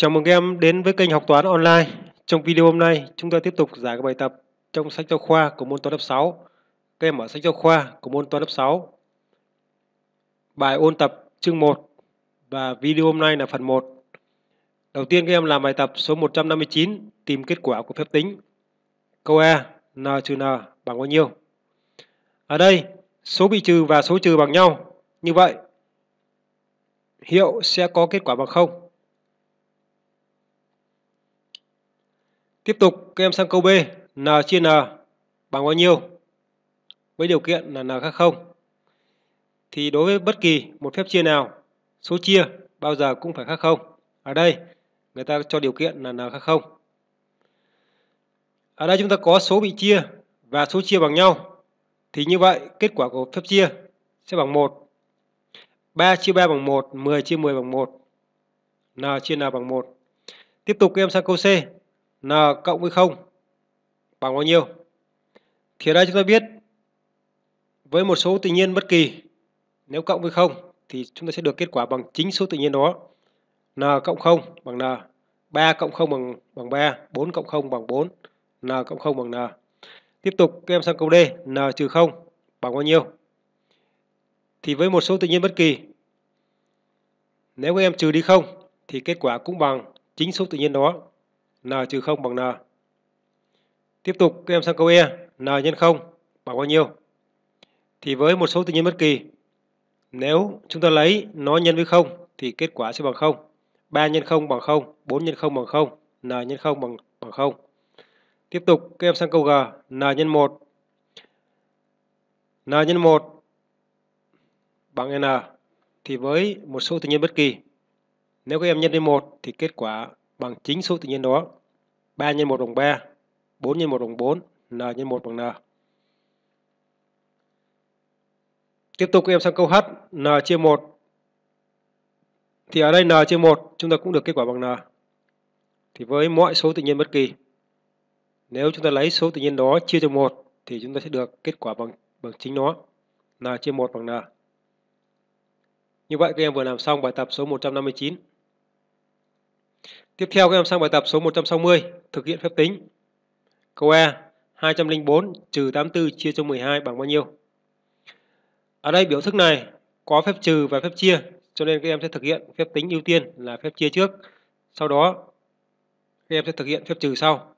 Chào mừng các em đến với kênh học toán online. Trong video hôm nay, chúng ta tiếp tục giải các bài tập trong sách giáo khoa của môn toán lớp 6. Các em ở sách giáo khoa của môn toán lớp 6. Bài ôn tập chương 1 và video hôm nay là phần 1. Đầu tiên các em làm bài tập số 159 tìm kết quả của phép tính. Câu A, n trừ n bằng bao nhiêu? Ở đây, số bị trừ và số trừ bằng nhau. Như vậy, hiệu sẽ có kết quả bằng 0. Tiếp tục các em sang câu B, n chia n bằng bao nhiêu? Với điều kiện là n khác không. Thì đối với bất kỳ một phép chia nào, số chia bao giờ cũng phải khác không. Ở đây người ta cho điều kiện là n khác không. Ở đây chúng ta có số bị chia và số chia bằng nhau. Thì như vậy kết quả của phép chia sẽ bằng 1. 3 chia 3 bằng 1, 10 chia 10 bằng 1. n chia n bằng 1. Tiếp tục các em sang câu C n cộng với 0 bằng bao nhiêu? Thì ở đây chúng ta biết với một số tự nhiên bất kỳ nếu cộng với 0 thì chúng ta sẽ được kết quả bằng chính số tự nhiên đó. n cộng 0 bằng n, 3 cộng 0 bằng bằng 3, 4 cộng 0 bằng 4, n cộng 0 bằng n. Tiếp tục các em sang câu D, n trừ 0 bằng bao nhiêu? Thì với một số tự nhiên bất kỳ nếu các em trừ đi 0 thì kết quả cũng bằng chính số tự nhiên đó n trừ 0 bằng n. Tiếp tục các em sang câu E, n nhân 0 bằng bao nhiêu? Thì với một số tự nhiên bất kỳ, nếu chúng ta lấy nó nhân với 0 thì kết quả sẽ bằng 0. 3 nhân 0 bằng 0, 4 nhân 0 bằng 0, n nhân 0 bằng bằng 0. Tiếp tục các em sang câu G, n nhân 1. n nhân 1 bằng n thì với một số tự nhiên bất kỳ, nếu các em nhân lên 1 thì kết quả bằng chính số tự nhiên đó. 3 nhân 1 bằng 3, 4 nhân 1 bằng 4, n nhân 1 bằng n. Tiếp tục em sang câu h, n chia 1. Thì ở đây n chia 1 chúng ta cũng được kết quả bằng n. Thì với mọi số tự nhiên bất kỳ, nếu chúng ta lấy số tự nhiên đó chia cho 1 thì chúng ta sẽ được kết quả bằng bằng chính nó, n chia 1 bằng n. Như vậy các em vừa làm xong bài tập số 159. Tiếp theo các em sang bài tập số 160, thực hiện phép tính. Câu e 204 trừ 84 chia cho 12 bằng bao nhiêu? Ở đây biểu thức này có phép trừ và phép chia, cho nên các em sẽ thực hiện phép tính ưu tiên là phép chia trước. Sau đó các em sẽ thực hiện phép trừ sau.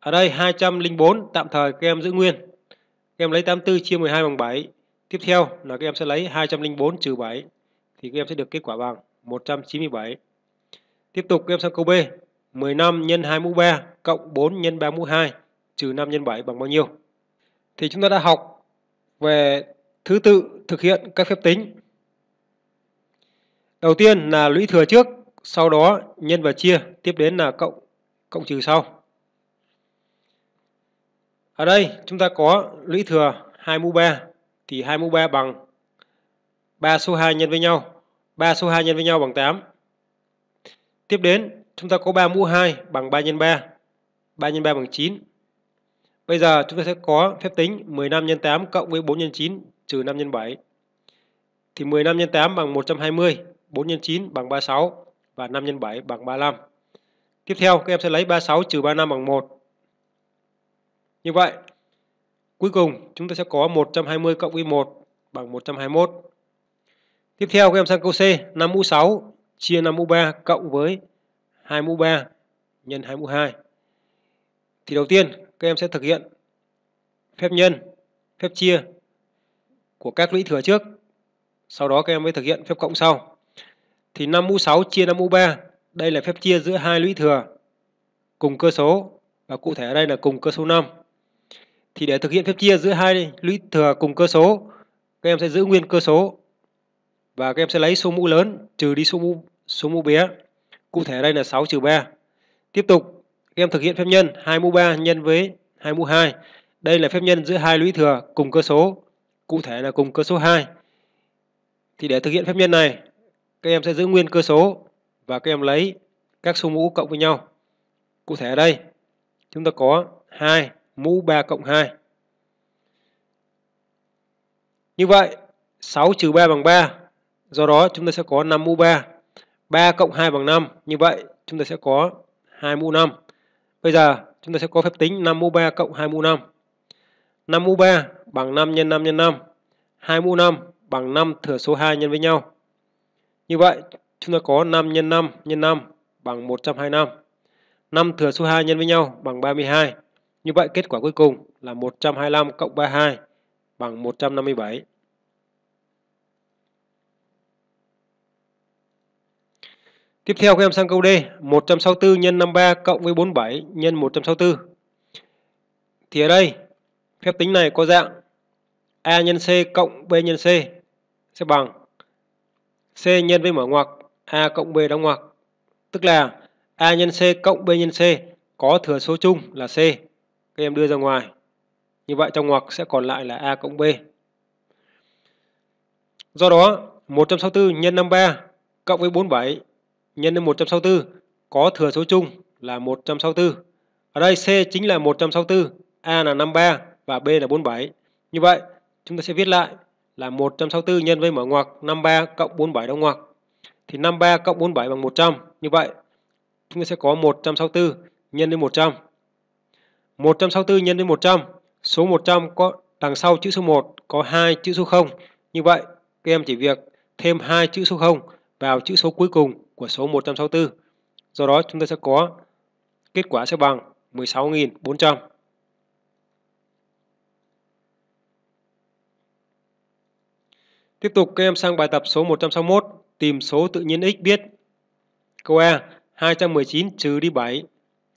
Ở đây 204 tạm thời các em giữ nguyên. Các em lấy 84 chia 12 bằng 7. Tiếp theo là các em sẽ lấy 204 trừ 7 thì các em sẽ được kết quả bằng 197. Tiếp tục em sang câu B. 15 nhân 2 mũ 3 cộng 4 nhân 3 mũ 2 trừ 5 nhân 7 bằng bao nhiêu? Thì chúng ta đã học về thứ tự thực hiện các phép tính. Đầu tiên là lũy thừa trước, sau đó nhân và chia, tiếp đến là cộng cộng trừ sau. Ở đây chúng ta có lũy thừa 2 mũ 3 thì 2 mũ 3 bằng 3 số 2 nhân với nhau. 3 số 2 nhân với nhau bằng 8. Tiếp đến, chúng ta có 3 mũ 2 bằng 3 x 3. 3 x 3 bằng 9. Bây giờ chúng ta sẽ có phép tính 15 x 8 cộng với 4 x 9 trừ 5 x 7. Thì 15 x 8 bằng 120, 4 x 9 bằng 36 và 5 x 7 bằng 35. Tiếp theo, các em sẽ lấy 36 trừ 35 bằng 1. Như vậy, cuối cùng chúng ta sẽ có 120 cộng với 1 bằng 121. Tiếp theo, các em sang câu C, 5 mũ 6 chia 5 mũ 3 cộng với 2 mũ 3 nhân 2 mũ 2. Thì đầu tiên các em sẽ thực hiện phép nhân, phép chia của các lũy thừa trước. Sau đó các em mới thực hiện phép cộng sau. Thì 5 mũ 6 chia 5 mũ 3, đây là phép chia giữa hai lũy thừa cùng cơ số và cụ thể ở đây là cùng cơ số 5. Thì để thực hiện phép chia giữa hai lũy thừa cùng cơ số, các em sẽ giữ nguyên cơ số và các em sẽ lấy số mũ lớn trừ đi số mũ số mũ bé. Cụ thể đây là 6 trừ 3. Tiếp tục, các em thực hiện phép nhân 2 mũ 3 nhân với 2 mũ 2. Đây là phép nhân giữa hai lũy thừa cùng cơ số, cụ thể là cùng cơ số 2. Thì để thực hiện phép nhân này, các em sẽ giữ nguyên cơ số và các em lấy các số mũ cộng với nhau. Cụ thể ở đây, chúng ta có 2 mũ 3 cộng 2. Như vậy, 6 trừ 3 bằng 3 Do đó chúng ta sẽ có 5 mũ 3. 3 cộng 2 bằng 5. Như vậy chúng ta sẽ có 2 mũ 5. Bây giờ chúng ta sẽ có phép tính 5 mũ 3 cộng 2 mũ 5. 5 mũ 3 bằng 5 x 5 x 5. 2 mũ 5 bằng 5 thừa số 2 nhân với nhau. Như vậy chúng ta có 5 x 5 x 5 bằng 125. 5 thừa số 2 nhân với nhau bằng 32. Như vậy kết quả cuối cùng là 125 cộng 32 bằng 157. Tiếp theo các em sang câu D, 164 nhân 53 cộng với 47 nhân 164. Thì ở đây phép tính này có dạng A nhân C cộng B nhân C sẽ bằng C nhân với mở ngoặc A cộng B đóng ngoặc. Tức là A nhân C cộng B nhân C có thừa số chung là C. Các em đưa ra ngoài. Như vậy trong ngoặc sẽ còn lại là A cộng B. Do đó 164 nhân 53 cộng với 47 nhân lên 164 có thừa số chung là 164. Ở đây C chính là 164, A là 53 và B là 47. Như vậy, chúng ta sẽ viết lại là 164 nhân với mở ngoặc 53 cộng 47 đóng ngoặc. Thì 53 cộng 47 bằng 100. Như vậy, chúng ta sẽ có 164 nhân với 100. 164 nhân với 100, số 100 có đằng sau chữ số 1 có hai chữ số 0. Như vậy, các em chỉ việc thêm hai chữ số 0 vào chữ số cuối cùng của số 164. Do đó chúng ta sẽ có kết quả sẽ bằng 16.400. Tiếp tục các em sang bài tập số 161, tìm số tự nhiên x biết. Câu A, 219 trừ đi 7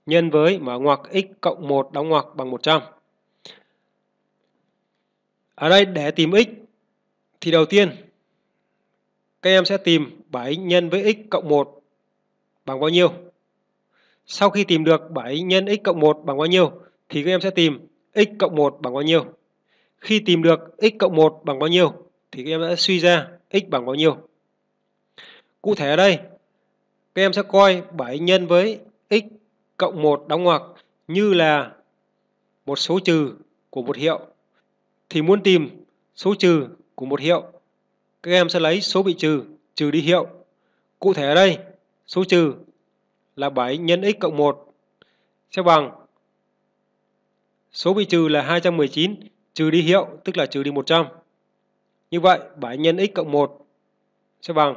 nhân với mở ngoặc x cộng 1 đóng ngoặc bằng 100. Ở đây để tìm x thì đầu tiên các em sẽ tìm 7 nhân với x cộng 1 bằng bao nhiêu. Sau khi tìm được 7 nhân x cộng 1 bằng bao nhiêu thì các em sẽ tìm x cộng 1 bằng bao nhiêu. Khi tìm được x cộng 1 bằng bao nhiêu thì các em sẽ suy ra x bằng bao nhiêu. Cụ thể ở đây, các em sẽ coi 7 nhân với x cộng 1 đóng ngoặc như là một số trừ của một hiệu. Thì muốn tìm số trừ của một hiệu các em sẽ lấy số bị trừ trừ đi hiệu. Cụ thể ở đây, số trừ là 7 nhân x cộng 1 sẽ bằng số bị trừ là 219 trừ đi hiệu tức là trừ đi 100. Như vậy 7 nhân x cộng 1 sẽ bằng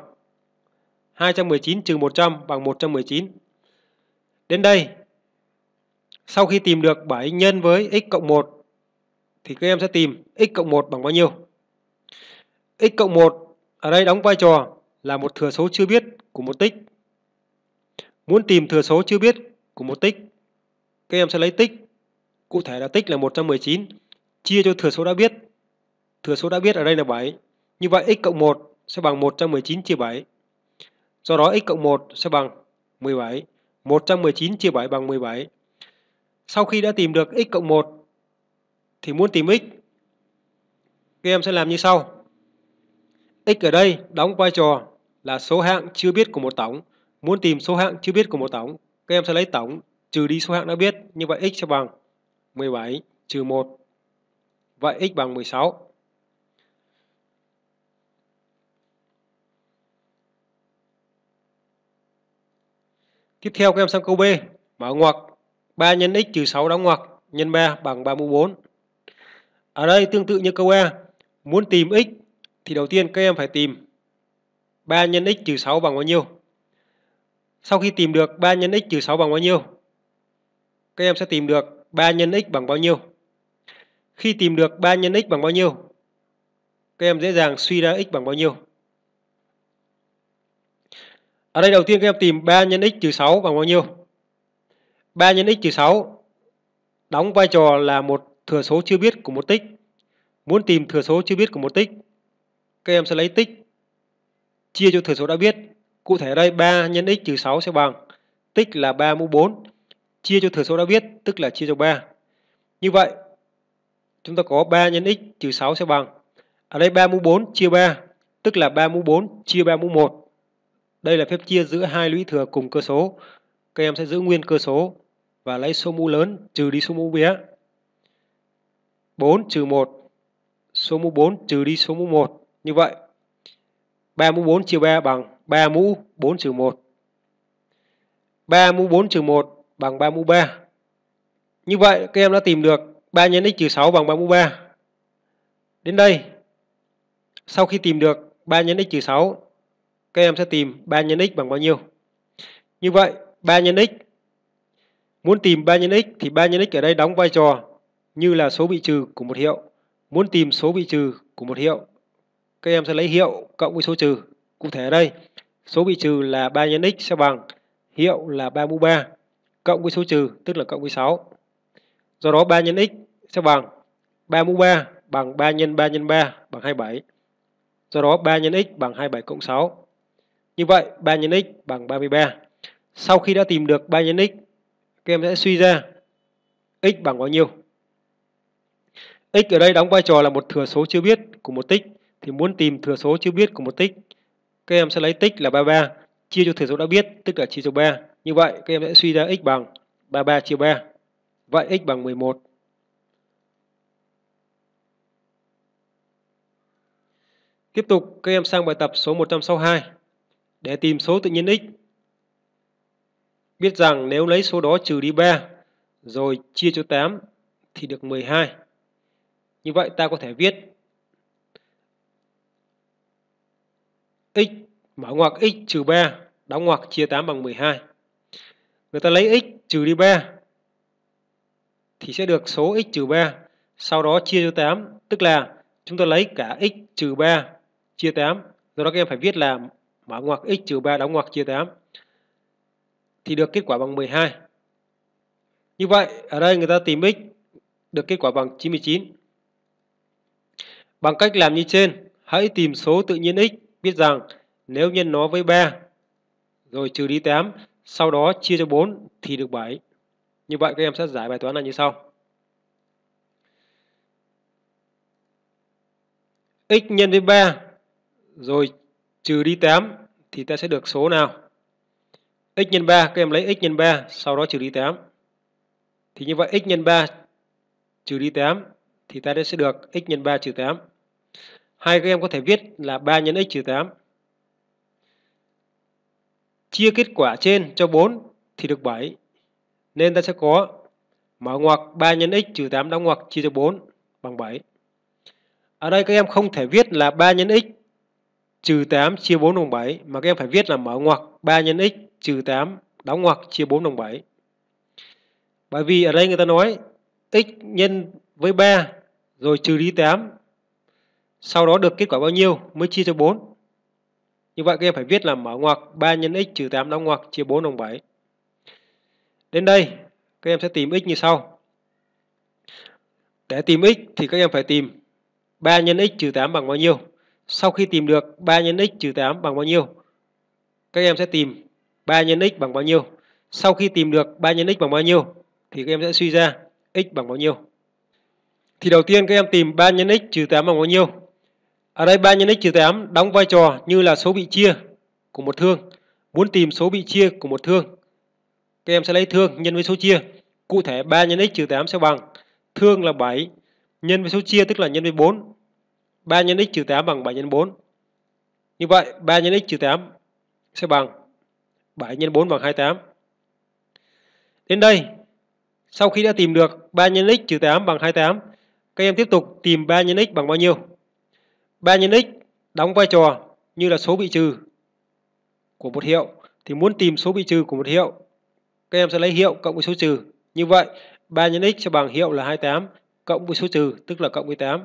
219 trừ 100 bằng 119. Đến đây, sau khi tìm được 7 nhân với x cộng 1 thì các em sẽ tìm x cộng 1 bằng bao nhiêu? x cộng 1 ở đây đóng vai trò là một thừa số chưa biết của một tích. Muốn tìm thừa số chưa biết của một tích, các em sẽ lấy tích, cụ thể là tích là 119, chia cho thừa số đã biết. Thừa số đã biết ở đây là 7. Như vậy x cộng 1 sẽ bằng 119 chia 7. Do đó x cộng 1 sẽ bằng 17. 119 chia 7 bằng 17. Sau khi đã tìm được x cộng 1 thì muốn tìm x, các em sẽ làm như sau. X ở đây đóng vai trò là số hạng chưa biết của một tổng. Muốn tìm số hạng chưa biết của một tổng, các em sẽ lấy tổng trừ đi số hạng đã biết. Như vậy x sẽ bằng 17 trừ 1. Vậy x bằng 16. Tiếp theo các em sang câu B. Mở ngoặc 3 nhân x trừ 6 đóng ngoặc nhân 3 bằng 34. Ở đây tương tự như câu A. E, muốn tìm x thì đầu tiên các em phải tìm 3 nhân x trừ 6 bằng bao nhiêu. Sau khi tìm được 3 nhân x trừ 6 bằng bao nhiêu, các em sẽ tìm được 3 nhân x bằng bao nhiêu. Khi tìm được 3 nhân x bằng bao nhiêu, các em dễ dàng suy ra x bằng bao nhiêu. Ở đây đầu tiên các em tìm 3 nhân x trừ 6 bằng bao nhiêu. 3 nhân x trừ 6 đóng vai trò là một thừa số chưa biết của một tích. Muốn tìm thừa số chưa biết của một tích các em sẽ lấy tích chia cho thừa số đã biết. Cụ thể ở đây 3 nhân x trừ 6 sẽ bằng tích là 3 mũ 4 chia cho thừa số đã biết tức là chia cho 3. Như vậy chúng ta có 3 nhân x trừ 6 sẽ bằng ở đây 3 mũ 4 chia 3 tức là 3 mũ 4 chia 3 mũ 1. Đây là phép chia giữa hai lũy thừa cùng cơ số. Các em sẽ giữ nguyên cơ số và lấy số mũ lớn trừ đi số mũ bé. 4 trừ 1 số mũ 4 trừ đi số mũ 1 như vậy, 3 mũ 4 chia 3 bằng 3 mũ 4 trừ 1. 3 mũ 4 trừ 1 bằng 3 mũ 3. Như vậy, các em đã tìm được 3 nhân x trừ 6 bằng 3 mũ 3. Đến đây, sau khi tìm được 3 nhân x trừ 6, các em sẽ tìm 3 nhân x bằng bao nhiêu? Như vậy, 3 nhân x Muốn tìm 3 nhân x thì 3 nhân x ở đây đóng vai trò như là số bị trừ của một hiệu. Muốn tìm số bị trừ của một hiệu các em sẽ lấy hiệu cộng với số trừ. Cụ thể ở đây, số bị trừ là 3 nhân x sẽ bằng hiệu là 3 mũ 3 cộng với số trừ tức là cộng với 6. Do đó 3 nhân x sẽ bằng 3 mũ 3 bằng 3 nhân 3 nhân 3 bằng 27. Do đó 3 nhân x bằng 27 cộng 6. Như vậy 3 nhân x bằng 33. Sau khi đã tìm được 3 nhân x, các em sẽ suy ra x bằng bao nhiêu. x ở đây đóng vai trò là một thừa số chưa biết của một tích thì muốn tìm thừa số chưa biết của một tích. Các em sẽ lấy tích là 33 chia cho thừa số đã biết, tức là chia cho 3. Như vậy các em sẽ suy ra x bằng 33 chia 3. Vậy x bằng 11. Tiếp tục các em sang bài tập số 162 để tìm số tự nhiên x. Biết rằng nếu lấy số đó trừ đi 3 rồi chia cho 8 thì được 12. Như vậy ta có thể viết x mở ngoặc x trừ 3 đóng ngoặc chia 8 bằng 12. Người ta lấy x trừ đi 3 thì sẽ được số x trừ 3, sau đó chia cho 8, tức là chúng ta lấy cả x trừ 3 chia 8, do đó các em phải viết là mở ngoặc x trừ 3 đóng ngoặc chia 8 thì được kết quả bằng 12. Như vậy, ở đây người ta tìm x được kết quả bằng 99. Bằng cách làm như trên, hãy tìm số tự nhiên x biết rằng nếu nhân nó với 3 rồi trừ đi 8, sau đó chia cho 4 thì được 7. Như vậy các em sẽ giải bài toán này như sau. x nhân với 3 rồi trừ đi 8 thì ta sẽ được số nào? x nhân 3, các em lấy x nhân 3 sau đó trừ đi 8. Thì như vậy x nhân 3 trừ đi 8 thì ta sẽ được x nhân 3 trừ 8 hai các em có thể viết là 3 nhân x trừ 8. Chia kết quả trên cho 4 thì được 7. Nên ta sẽ có mở ngoặc 3 nhân x trừ 8 đóng ngoặc chia cho 4 bằng 7. Ở đây các em không thể viết là 3 nhân x trừ 8 chia 4 bằng 7 mà các em phải viết là mở ngoặc 3 nhân x trừ 8 đóng ngoặc chia 4 bằng 7. Bởi vì ở đây người ta nói x nhân với 3 rồi trừ đi 8 sau đó được kết quả bao nhiêu mới chia cho 4. Như vậy các em phải viết là mở ngoặc 3 nhân x trừ 8 đóng ngoặc chia 4 đồng 7. Đến đây các em sẽ tìm x như sau. Để tìm x thì các em phải tìm 3 nhân x trừ 8 bằng bao nhiêu. Sau khi tìm được 3 nhân x trừ 8 bằng bao nhiêu, các em sẽ tìm 3 nhân x bằng bao nhiêu. Sau khi tìm được 3 nhân x bằng bao nhiêu thì các em sẽ suy ra x bằng bao nhiêu. Thì đầu tiên các em tìm 3 nhân x trừ 8 bằng bao nhiêu ở đây 3 nhân x trừ 8 đóng vai trò như là số bị chia của một thương. Muốn tìm số bị chia của một thương, các em sẽ lấy thương nhân với số chia. Cụ thể 3 nhân x trừ 8 sẽ bằng thương là 7 nhân với số chia tức là nhân với 4. 3 nhân x trừ 8 bằng 7 nhân 4. Như vậy 3 nhân x trừ 8 sẽ bằng 7 nhân 4 bằng 28. Đến đây, sau khi đã tìm được 3 nhân x trừ 8 bằng 28, các em tiếp tục tìm 3 nhân x bằng bao nhiêu? 3 nhân x đóng vai trò như là số bị trừ của một hiệu thì muốn tìm số bị trừ của một hiệu các em sẽ lấy hiệu cộng với số trừ. Như vậy 3 nhân x sẽ bằng hiệu là 28 cộng với số trừ tức là cộng với 8.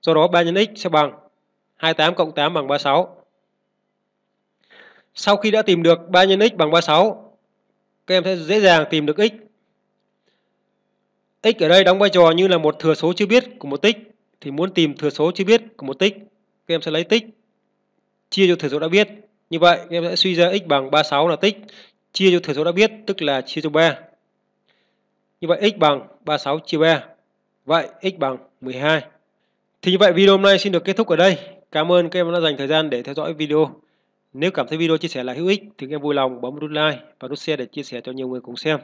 Do đó 3 nhân x sẽ bằng 28 cộng 8 bằng 36. Sau khi đã tìm được 3 nhân x bằng 36, các em sẽ dễ dàng tìm được x. x ở đây đóng vai trò như là một thừa số chưa biết của một tích thì muốn tìm thừa số chưa biết của một tích, các em sẽ lấy tích chia cho thừa số đã biết. Như vậy, các em sẽ suy ra x bằng 36 là tích chia cho thừa số đã biết, tức là chia cho 3. Như vậy x bằng 36 chia 3. Vậy x bằng 12. Thì như vậy video hôm nay xin được kết thúc ở đây. Cảm ơn các em đã dành thời gian để theo dõi video. Nếu cảm thấy video chia sẻ là hữu ích thì các em vui lòng bấm nút like và nút share để chia sẻ cho nhiều người cùng xem.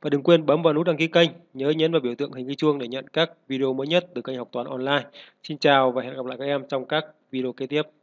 Và đừng quên bấm vào nút đăng ký kênh, nhớ nhấn vào biểu tượng hình cái chuông để nhận các video mới nhất từ kênh học toán online. Xin chào và hẹn gặp lại các em trong các video kế tiếp.